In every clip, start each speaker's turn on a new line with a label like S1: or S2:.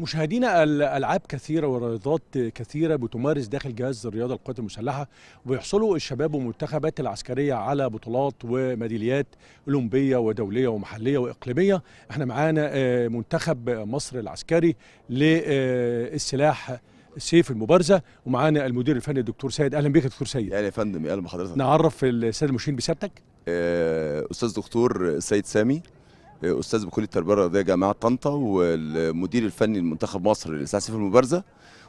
S1: مشاهدينا الالعاب كثيره ورياضات كثيره بتمارس داخل جهاز الرياضه القوات المسلحه وبيحصلوا الشباب والمنتخبات العسكريه على بطولات وميداليات اولمبيه ودوليه ومحليه واقليميه احنا معانا آه، منتخب مصر العسكري للسلاح سيف المبارزه ومعانا المدير الفني الدكتور سيد
S2: اهلا بيك يا دكتور سيد اهلا يا فندم اهلا بحضرتك
S1: نعرف السيد المشير بسيادتك
S2: آه، استاذ دكتور سيد سامي استاذ بكليه التربيه الرياضيه جامعه طنطا والمدير الفني لمنتخب مصر للاستاذ سيف المبارزه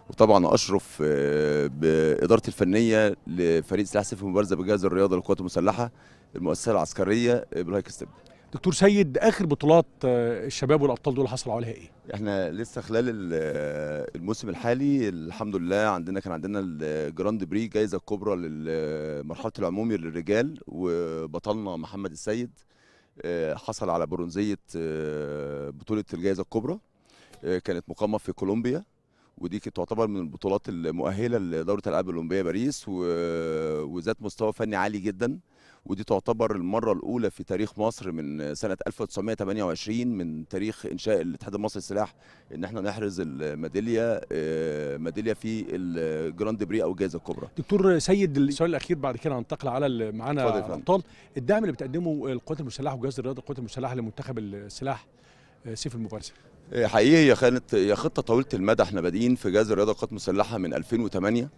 S2: وطبعا اشرف آه، بادارتي الفنيه لفريق سلاح سيف المبارزه بجهاز الرياضه للقوات المسلحه المؤسسه العسكريه بلايك ستيب
S1: دكتور سيد اخر بطولات آه، الشباب والابطال دول حصلوا عليها ايه؟
S2: احنا لسه خلال آه، الموسم الحالي الحمد لله عندنا كان عندنا الجراند بري جايزه كبرى لمرحله العمومي للرجال وبطلنا محمد السيد آه، حصل على برونزيه آه، بطوله الجائزه الكبرى آه، كانت مقامه في كولومبيا ودي كانت تعتبر من البطولات المؤهله لدوره الالعاب الاولمبيه باريس وذات مستوى فني عالي جدا ودي تعتبر المره الاولى في تاريخ مصر من سنه 1928 من تاريخ انشاء الاتحاد المصري للسلاح ان احنا نحرز الميداليه آه، ميداليه في الجراند بري او الجائزه الكبرى
S1: دكتور سيد السؤال الاخير بعد كده هننتقل على معانا الابطال الدعم اللي بتقدمه القوات المسلحه وجهاز الرياضه القوات المسلحه لمنتخب السلاح آه، سيف المبارزه
S2: آه، حقيقي هي كانت هي خطه طويله المدى احنا بادئين في جهاز الرياضه القوات المسلحه من 2008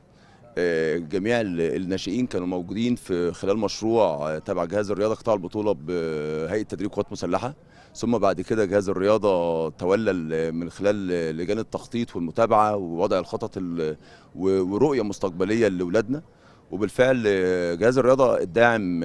S2: آه، جميع الناشئين كانوا موجودين في خلال مشروع آه، تبع جهاز الرياضه قطاع البطوله بهيئه تدريب قوات مسلحه ثم بعد كده جهاز الرياضه تولى من خلال لجان التخطيط والمتابعه ووضع الخطط ورؤيه مستقبليه لاولادنا وبالفعل آه، جهاز الرياضه الداعم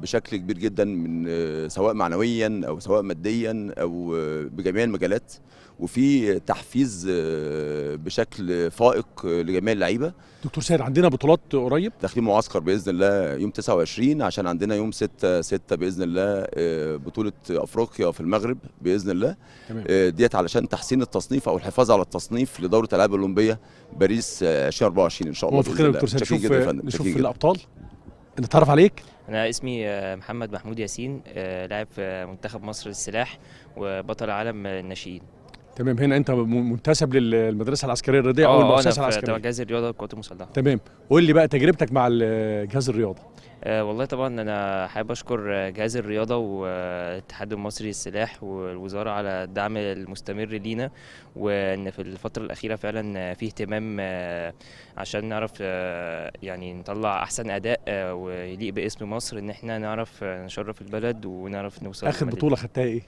S2: بشكل كبير جدا من سواء معنويا او سواء ماديا او بجميع المجالات وفي تحفيز آه، بشكل فائق آه، لجميع اللعيبه
S1: دكتور سيد عندنا
S2: بطولات قريب داخلين معسكر باذن الله يوم 29 عشان عندنا يوم 6 6 باذن الله آه، بطوله افريقيا في المغرب باذن الله تمام. ديت علشان تحسين التصنيف او الحفاظ على التصنيف لدوره الالعاب الاولمبيه باريس 2024 ان شاء الله موافقين يا دكتور سيد نشوف نشوف الابطال نتعرف عليك انا اسمي محمد محمود ياسين لاعب في منتخب مصر للسلاح وبطل عالم الناشئين
S1: تمام هنا انت منتسب للمدرسه العسكريه الرياضيه او آه، المؤسسه العسكريه
S2: جهاز الرياضه والقوات المسلحه
S1: تمام قول لي بقى تجربتك مع جهاز الرياضه
S2: آه، والله طبعا انا حابب اشكر جهاز الرياضه والاتحاد المصري للسلاح والوزاره على الدعم المستمر لينا وان في الفتره الاخيره فعلا في اهتمام آه، عشان نعرف يعني نطلع احسن اداء ويليق باسم مصر ان احنا نعرف نشرف البلد ونعرف نوصل اخر بطوله خدتها ايه؟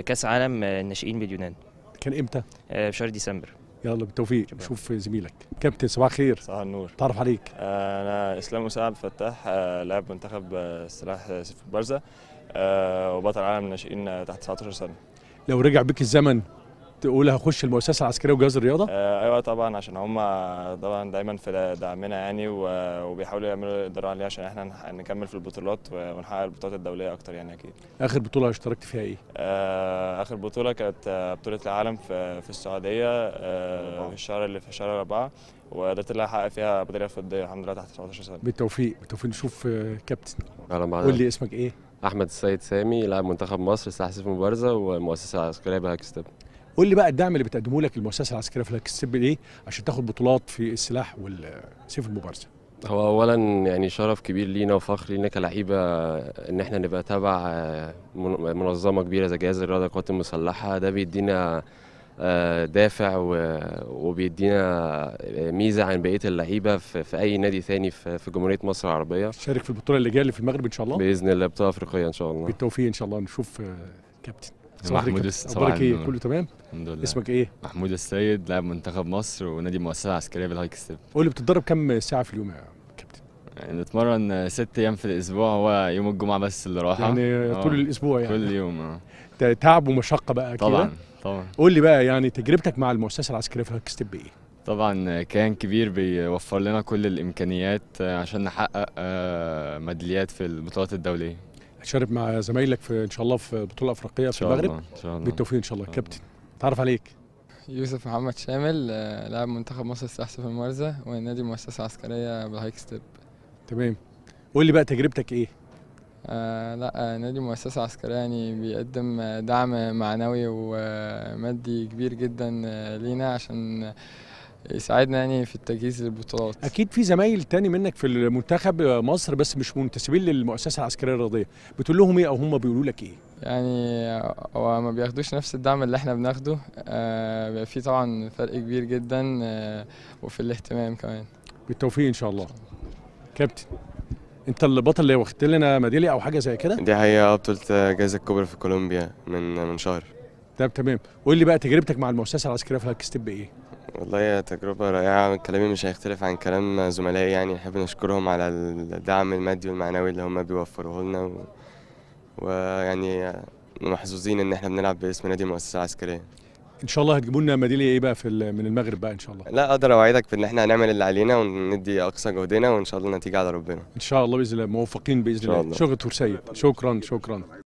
S2: كاس عالم الناشئين باليونان كان امتى؟ في آه، شهر ديسمبر
S1: يلا بالتوفيق شوف زميلك كابتن صباح الخير صباح النور تعرف عليك
S2: آه، انا اسلام اسامه عبد الفتاح آه، لاعب منتخب سلاح سيف البرزه وبطل عالم ناشئين تحت 19 سنه
S1: لو رجع بك الزمن تقول هخش المؤسسه العسكريه وجهاز الرياضه؟
S2: آه ايوه طبعا عشان هم طبعا دايما في دعمنا يعني وبيحاولوا يعملوا يقدروا عليه عشان احنا نكمل في البطولات ونحقق البطولات الدوليه اكتر يعني اكيد.
S1: اخر بطوله اشتركت فيها ايه؟
S2: آه اخر بطوله كانت بطوله العالم في, في السعوديه آه في الشهر اللي في شهر اربعه وقدرت لها احقق فيها بطوله فضيه الحمد لله تحت 19 سنه.
S1: بالتوفيق بالتوفيق نشوف آه، كابتن.
S2: قول لي اسمك ايه؟ احمد السيد سامي لاعب منتخب مصر سلاح سيف مبارزه ومؤسسه عسكريه بهاكستان
S1: قول لي بقى الدعم اللي بتقدمه لك المؤسسه العسكريه في السب ايه عشان تاخد بطولات في السلاح والسيف المبارزه
S2: هو اولا يعني شرف كبير لينا وفخر لينا كلعيبه ان احنا نبقى تبع آه، منظمه كبيره زي جهاز الرياضه القوات المسلحه ده بيدينا آه، دافع وبيدينا آه، ميزه عن بقيه اللعيبه في اي نادي ثاني في جمهوريه مصر العربيه شارك في البطوله اللي جايه اللي في المغرب ان شاء الله باذن الله بطوله افريقيه ان شاء الله بالتوفيق
S1: ان شاء الله نشوف كابتن صباح الخير ايه كله تمام الحمد لله اسمك ايه؟ محمود السيد لاعب منتخب مصر ونادي المؤسسه العسكريه بالهايك ستيب قول لي بتتدرب كم ساعه في اليوم يا كابتن؟ يعني نتمرن ست ايام في الاسبوع هو يوم الجمعه بس اللي راحه يعني أوه. طول الاسبوع يعني كل يوم اه تعب ومشقه بقى كده طبعا طبعا قول لي بقى يعني تجربتك مع المؤسسه العسكريه في الهايك ستيب ايه؟ طبعا كيان كبير بيوفر لنا كل الامكانيات آه، عشان نحقق آه، ميداليات في البطولات الدوليه هتشارك مع زمايلك في ان شاء الله في بطوله افريقيه في المغرب بالتوفيق ان شاء الله كابتن تعرف عليك يوسف محمد شامل آه، لاعب منتخب مصر في المرزة والنادي مؤسسة عسكرية بالهايك ستيب تمام قول لي بقى تجربتك ايه؟ آه لا آه، نادي مؤسسة عسكرية يعني بيقدم آه، دعم معنوي ومادي كبير جدا لينا عشان يساعدنا يعني في التجهيز للبطولات اكيد في زمايل تاني منك في المنتخب مصر بس مش منتسبين للمؤسسه العسكريه الرياضيه بتقول لهم ايه او هم بيقولوا لك ايه يعني هو ما بياخدوش نفس الدعم اللي احنا بناخده آه، بيبقى في طبعا فرق كبير جدا آه، وفي الاهتمام كمان بالتوفيق ان شاء الله كابتن انت اللي بطل اللي واخدت لنا ميداليه او حاجه زي كده دي هي بطوله جائزه الكبرى في كولومبيا من من شهر طب تمام قول لي بقى تجربتك مع المؤسسه العسكريه في هاكستيب بايه والله تجربة رائعة كلامي مش هيختلف عن كلام زملائي يعني نحب نشكرهم على الدعم المادي والمعنوي اللي هم بيوفروه لنا و... ويعني محظوظين ان احنا بنلعب باسم نادي المؤسسه العسكريه ان شاء الله هتجيبوا لنا ميداليه ايه بقى في من المغرب بقى ان شاء الله لا اقدر اوعدك في ان احنا هنعمل اللي علينا وندي اقصى جهدنا وان شاء الله النتيجه على ربنا ان شاء الله باذن الله موفقين باذن الله شغل ترسيد شكرا شكرا